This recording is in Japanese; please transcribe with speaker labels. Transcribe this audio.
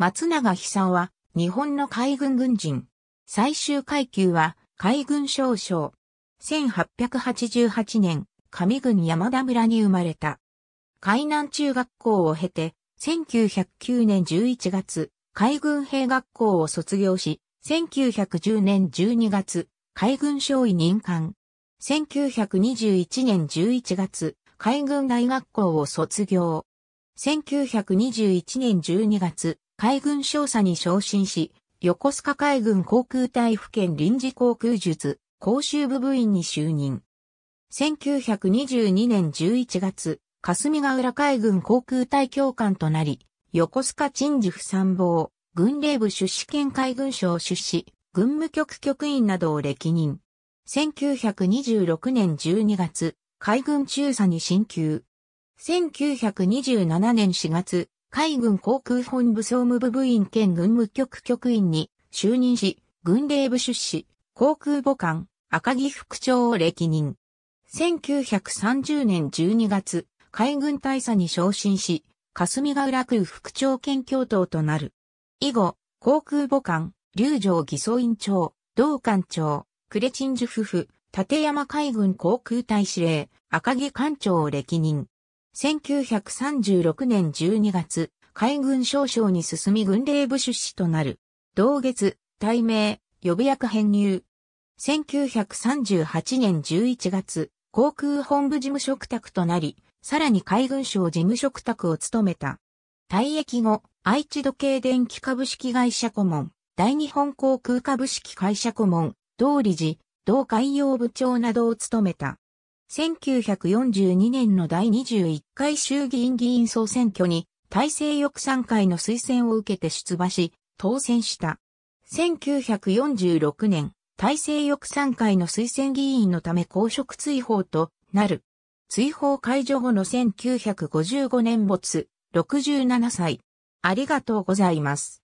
Speaker 1: 松永久は、日本の海軍軍人。最終階級は、海軍少将。1888年、上郡山田村に生まれた。海南中学校を経て、1909年11月、海軍兵学校を卒業し、1910年12月、海軍少尉任官。1921年11月、海軍大学校を卒業。1921年12月、海軍少佐に昇進し、横須賀海軍航空隊府県臨時航空術講習部部員に就任。1922年11月、霞ヶ浦海軍航空隊教官となり、横須賀鎮守府参謀、軍令部出資兼海軍省出資、軍務局局員などを歴任。1926年12月、海軍中佐に進級。1927年4月、海軍航空本部総務部部員兼軍務局局員に就任し、軍令部出資、航空母艦、赤木副長を歴任。1930年12月、海軍大佐に昇進し、霞ヶ浦空副長兼教頭となる。以後、航空母艦、龍城偽装院長、同艦長、クレチンジュ夫婦、立山海軍航空大使令、赤木艦長を歴任。1936年12月、海軍少将に進み軍令部出資となる。同月、大名、予備役編入。1938年11月、航空本部事務職宅となり、さらに海軍省事務職宅を務めた。退役後、愛知時計電気株式会社顧問、大日本航空株式会社顧問、同理事、同海洋部長などを務めた。1942年の第21回衆議院議員総選挙に、大政翼賛会の推薦を受けて出馬し、当選した。1946年、大政翼賛会の推薦議員のため公職追放となる。追放解除後の1955年没、67歳。ありがとうございます。